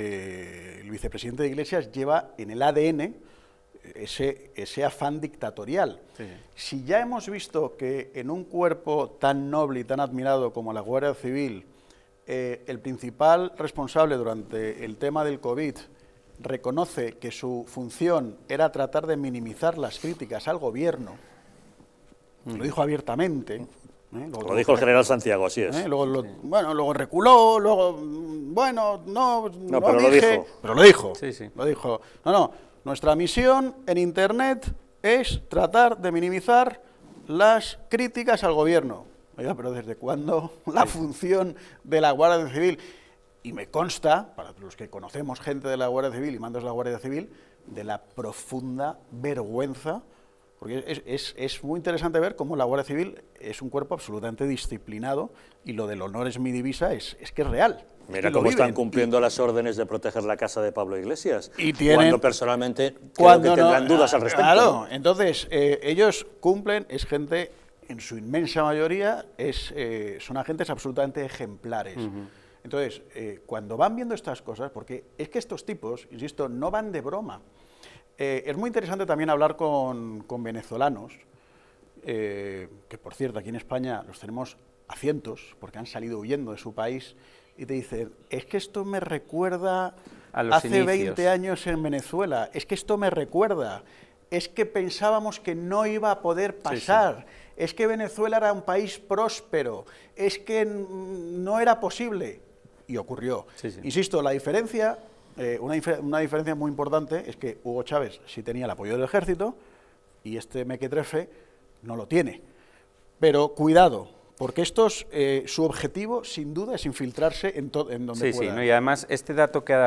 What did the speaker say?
Eh, el vicepresidente de Iglesias lleva en el ADN eh, ese, afán dictatorial. Si ya hemos visto que en un cuerpo tan noble y tan admirado como la Guardia Civil, eh, el principal responsable durante el tema del COVID reconoce que su función era tratar de minimizar las críticas al gobierno, lo mm. dijo abiertamente, ¿Eh? lo dijo el general Santiago, así es. ¿Eh? Luego, bueno, luego reculó, luego, mm, bueno, no, no, dije, lo dijo. Pero lo dijo, sí, sí. lo dijo. No, no, nuestra misión en Internet es tratar de minimizar las críticas al gobierno. Oiga, pero ¿desde cuándo la función de la Guardia Civil? Y me consta, para los que conocemos gente de la Guardia Civil y mandos de la Guardia Civil, de la profunda vergüenza porque es, es, muy interesante ver cómo la Guardia Civil es un cuerpo absolutamente disciplinado y lo del honor es mi divisa es, es que es real. Mira cómo están cumpliendo las órdenes de proteger la casa de Pablo Iglesias. Y tienen, cuando personalmente cuando creo que tendrán ah, dudas al respecto. Claro, entonces eh, ellos cumplen, es gente en su inmensa mayoría es, eh, son agentes absolutamente ejemplares. Entonces, eh, cuando van viendo estas cosas, porque es que estos tipos, insisto, no van de broma. Eh, es muy interesante también hablar con, venezolanos, eh, que por cierto aquí en España los tenemos a cientos, porque han salido huyendo de su país, y te dicen, es que esto me recuerda hace 20 años en Venezuela, es que esto me recuerda, es que pensábamos que no iba a poder pasar, es que Venezuela era un país próspero, es que no era posible, y ocurrió. Insisto, la diferencia eh, una, una, diferencia muy importante es que Hugo Chávez sí tenía el apoyo del ejército y este mequetrefe no lo tiene. Pero cuidado, porque estos, eh, su objetivo sin duda es infiltrarse en, en donde sí, pueda. Sí, y además este dato que ha